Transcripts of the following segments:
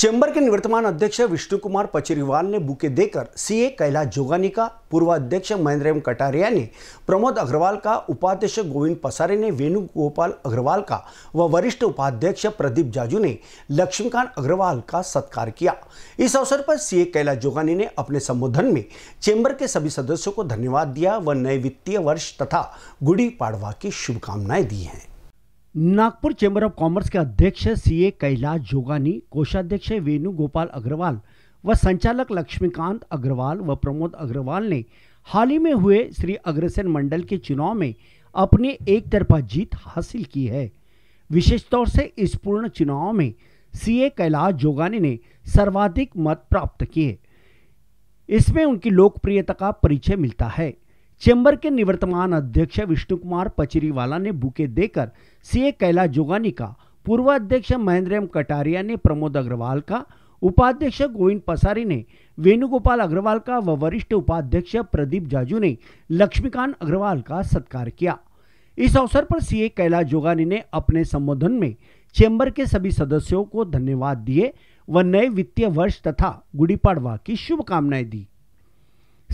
chamber के निवर्तमान अध्यक्ष विष्णु कुमार पचेरीवाल ने बुके देकर सीए कैलाश जोगानी का पूर्व अध्यक्ष महेंद्र एम कटारिया ने प्रमोद अग्रवाल का उपाध्यक्ष गोविंद पसारे ने वेणुगोपाल अग्रवाल का व वरिष्ठ उपाध्यक्ष प्रदीप जाजू ने लक्ष्मीकांत अग्रवाल का सत्कार किया इस अवसर पर सीए कैलाश जोगानी ने अपने संबोधन में चेंबर के सभी सदस्यों को धन्यवाद दिया व नए वित्तीय वर्ष तथा गुड़ी पाड़वा की शुभकामनाएं दी हैं नागपुर चैम्बर ऑफ कॉमर्स के अध्यक्ष सीए कैलाश जोगानी कोषाध्यक्ष वेणुगोपाल अग्रवाल व संचालक लक्ष्मीकांत अग्रवाल व प्रमोद अग्रवाल ने हाल ही में हुए श्री अग्रसेन मंडल के चुनाव में अपनी एक तरफा जीत हासिल की है विशेष तौर से इस पूर्ण चुनाव में सीए कैलाश जोगानी ने सर्वाधिक मत प्राप्त किए इसमें उनकी लोकप्रियता का परिचय मिलता है चेंबर के निवर्तमान अध्यक्ष विष्णु कुमार पचरीवाला ने बुके देकर सीए कैलाश जोगानी का पूर्व अध्यक्ष महेंद्र एम कटारिया ने प्रमोद अग्रवाल का उपाध्यक्ष गोविंद पसारी ने वेणुगोपाल अग्रवाल का व वरिष्ठ उपाध्यक्ष प्रदीप जाजू ने लक्ष्मीकांत अग्रवाल का सत्कार किया इस अवसर पर सीए कैलाश जोगानी ने अपने संबोधन में चेंबर के सभी सदस्यों को धन्यवाद दिए व नए वित्तीय वर्ष तथा गुड़ी पड़वा की शुभकामनाएं दी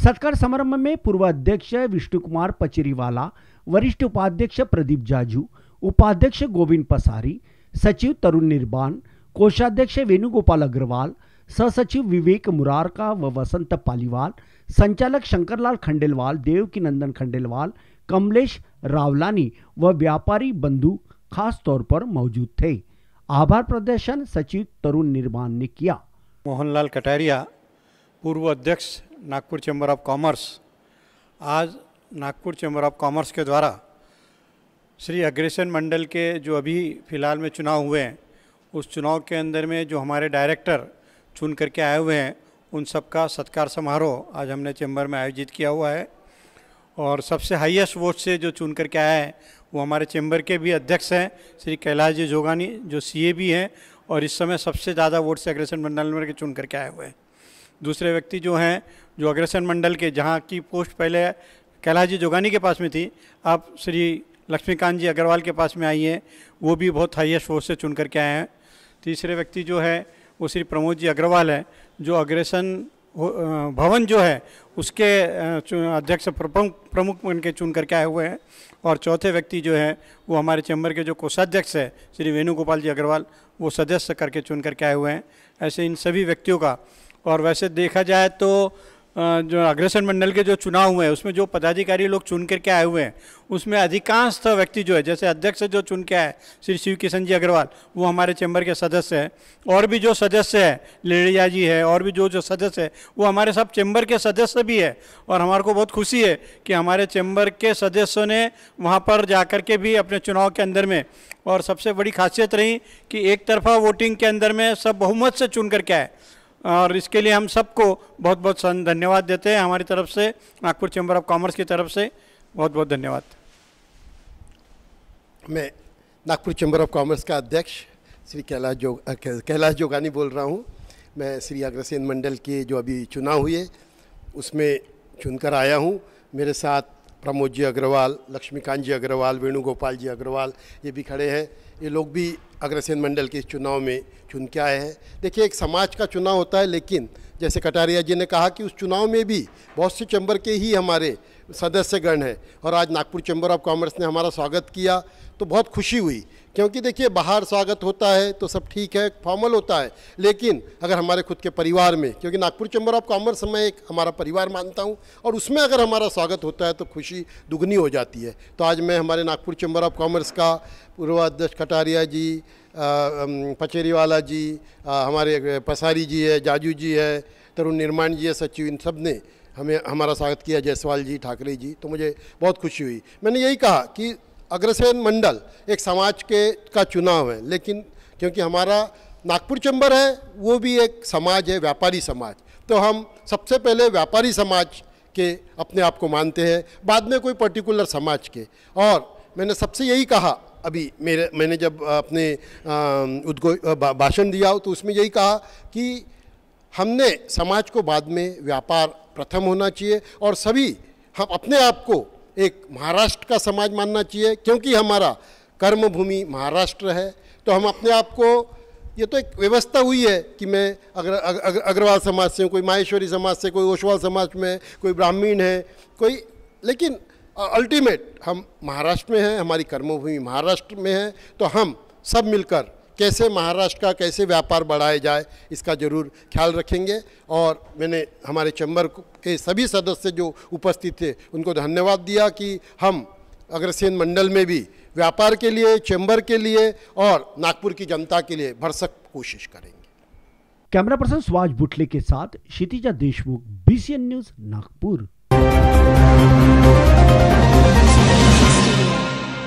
सत्कार समारंभ में पूर्व अध्यक्ष विष्णु कुमार पचेरीवाला वरिष्ठ उपाध्यक्ष प्रदीप जाजू उपाध्यक्ष गोविंद पसारी सचिव तरुण निर्बान कोषाध्यक्ष वेणुगोपाल अग्रवाल सहसचिव विवेक मुरारका व वसंत पालीवाल संचालक शंकरलाल खंडेलवाल देवकी नंदन खंडेलवाल कमलेश रावलानी व व्यापारी बंधु खास तौर पर मौजूद थे आभार प्रदर्शन सचिव तरुण निर्माण ने किया मोहनलाल कटारिया पूर्व अध्यक्ष नागपुर चैम्बर ऑफ कॉमर्स आज नागपुर चैम्बर ऑफ कॉमर्स के द्वारा श्री अग्रेसन मंडल के जो अभी फ़िलहाल में चुनाव हुए हैं उस चुनाव के अंदर में जो हमारे डायरेक्टर चुन करके आए हुए हैं उन सबका सत्कार समारोह आज हमने चैम्बर में आयोजित किया हुआ है और सबसे हाईएस्ट वोट से जो चुन करके आए हैं वो हमारे चैम्बर के भी अध्यक्ष हैं श्री कैलाश जी जोगानी जो सी भी हैं और इस समय सबसे ज़्यादा वोट से अग्रेसन मंडल में चुन करके आए हुए हैं दूसरे व्यक्ति जो हैं जो अग्रसन मंडल के जहाँ की पोस्ट पहले कैलाश जी जोगानी के पास में थी आप श्री लक्ष्मीकांत जी अग्रवाल के पास में आई हैं वो भी बहुत हाइएस्ट फोर्स से चुन करके आए हैं तीसरे व्यक्ति जो है वो श्री प्रमोद जी अग्रवाल हैं जो अग्रेसन भवन जो है उसके अध्यक्ष प्रमुख बन के चुन करके आए हुए हैं और चौथे व्यक्ति जो है वो हमारे चैम्बर के जो कोषाध्यक्ष है श्री वेणुगोपाल जी अग्रवाल वो सदस्य करके चुन करके आए हुए हैं ऐसे इन सभी व्यक्तियों का और वैसे देखा जाए तो जो अग्रसर मंडल के जो चुनाव हुए हैं उसमें जो पदाधिकारी लोग चुन करके आए हुए हैं उसमें अधिकांश तो व्यक्ति जो है जैसे अध्यक्ष जो चुन के आए श्री शिव किशन जी अग्रवाल वो हमारे चैम्बर के सदस्य हैं और भी जो सदस्य है लेडिया जी है और भी जो जो सदस्य है वो हमारे सब चैम्बर के सदस्य भी है और हमारे को बहुत खुशी है कि हमारे चैम्बर के सदस्यों ने वहाँ पर जा के भी अपने चुनाव के अंदर में और सबसे बड़ी खासियत रही कि एक तरफा वोटिंग के अंदर में सब बहुमत से चुन करके आए और इसके लिए हम सबको बहुत बहुत धन्यवाद देते हैं हमारी तरफ से नागपुर चैम्बर ऑफ कॉमर्स की तरफ से बहुत बहुत धन्यवाद मैं नागपुर चैम्बर ऑफ कॉमर्स का अध्यक्ष श्री कैलाश जोग कैलाश जोगानी बोल रहा हूँ मैं श्री अग्रसेन मंडल के जो अभी चुनाव हुए उसमें चुनकर आया हूँ मेरे साथ प्रमोद जी अग्रवाल लक्ष्मीकांत जी अग्रवाल वेणुगोपाल जी अग्रवाल ये भी खड़े हैं ये लोग भी अग्रसेन मंडल के इस चुनाव में चुन के आए हैं देखिए एक समाज का चुनाव होता है लेकिन जैसे कटारिया जी ने कहा कि उस चुनाव में भी बहुत से चैम्बर के ही हमारे सदस्यगण हैं और आज नागपुर चैम्बर ऑफ कॉमर्स ने हमारा स्वागत किया तो बहुत खुशी हुई क्योंकि देखिए बाहर स्वागत होता है तो सब ठीक है फॉर्मल होता है लेकिन अगर हमारे खुद के परिवार में क्योंकि नागपुर चैम्बर ऑफ कॉमर्स मैं एक हमारा परिवार मानता हूँ और उसमें अगर हमारा स्वागत होता है तो खुशी दुगनी हो जाती है तो आज मैं हमारे नागपुर चैम्बर ऑफ कॉमर्स का पूर्वाध्यक्ष कटारिया जी पचेरीवाला जी आ, हमारे पसारी जी है जाजू जी है तरुण निर्माण जी है सचिव इन सब ने हमें हमारा स्वागत किया जायसवाल जी ठाकरे जी तो मुझे बहुत खुशी हुई मैंने यही कहा कि अग्रसेन मंडल एक समाज के का चुनाव है लेकिन क्योंकि हमारा नागपुर चैम्बर है वो भी एक समाज है व्यापारी समाज तो हम सबसे पहले व्यापारी समाज के अपने आप को मानते हैं बाद में कोई पर्टिकुलर समाज के और मैंने सबसे यही कहा अभी मेरे मैंने जब अपने उद्घोष भाषण दिया तो उसमें यही कहा कि हमने समाज को बाद में व्यापार प्रथम होना चाहिए और सभी हम अपने आप को एक महाराष्ट्र का समाज मानना चाहिए क्योंकि हमारा कर्म भूमि महाराष्ट्र है तो हम अपने आप को ये तो एक व्यवस्था हुई है कि मैं अगर अग्र, अग्र, अग्रवाल समाज से हूँ कोई माहेश्वरी समाज से कोई ओशवाल समाज में कोई ब्राह्मीण है कोई लेकिन अल्टीमेट हम महाराष्ट्र में हैं हमारी कर्मभूमि महाराष्ट्र में है तो हम सब मिलकर कैसे महाराष्ट्र का कैसे व्यापार बढ़ाया जाए इसका ज़रूर ख्याल रखेंगे और मैंने हमारे चैम्बर के सभी सदस्य जो उपस्थित थे उनको धन्यवाद दिया कि हम अग्रसेन मंडल में भी व्यापार के लिए चैम्बर के लिए और नागपुर की जनता के लिए भरसक कोशिश करेंगे कैमरा पर्सन सुभाष बुटले के साथ क्षितिजा देशमुख बी न्यूज नागपुर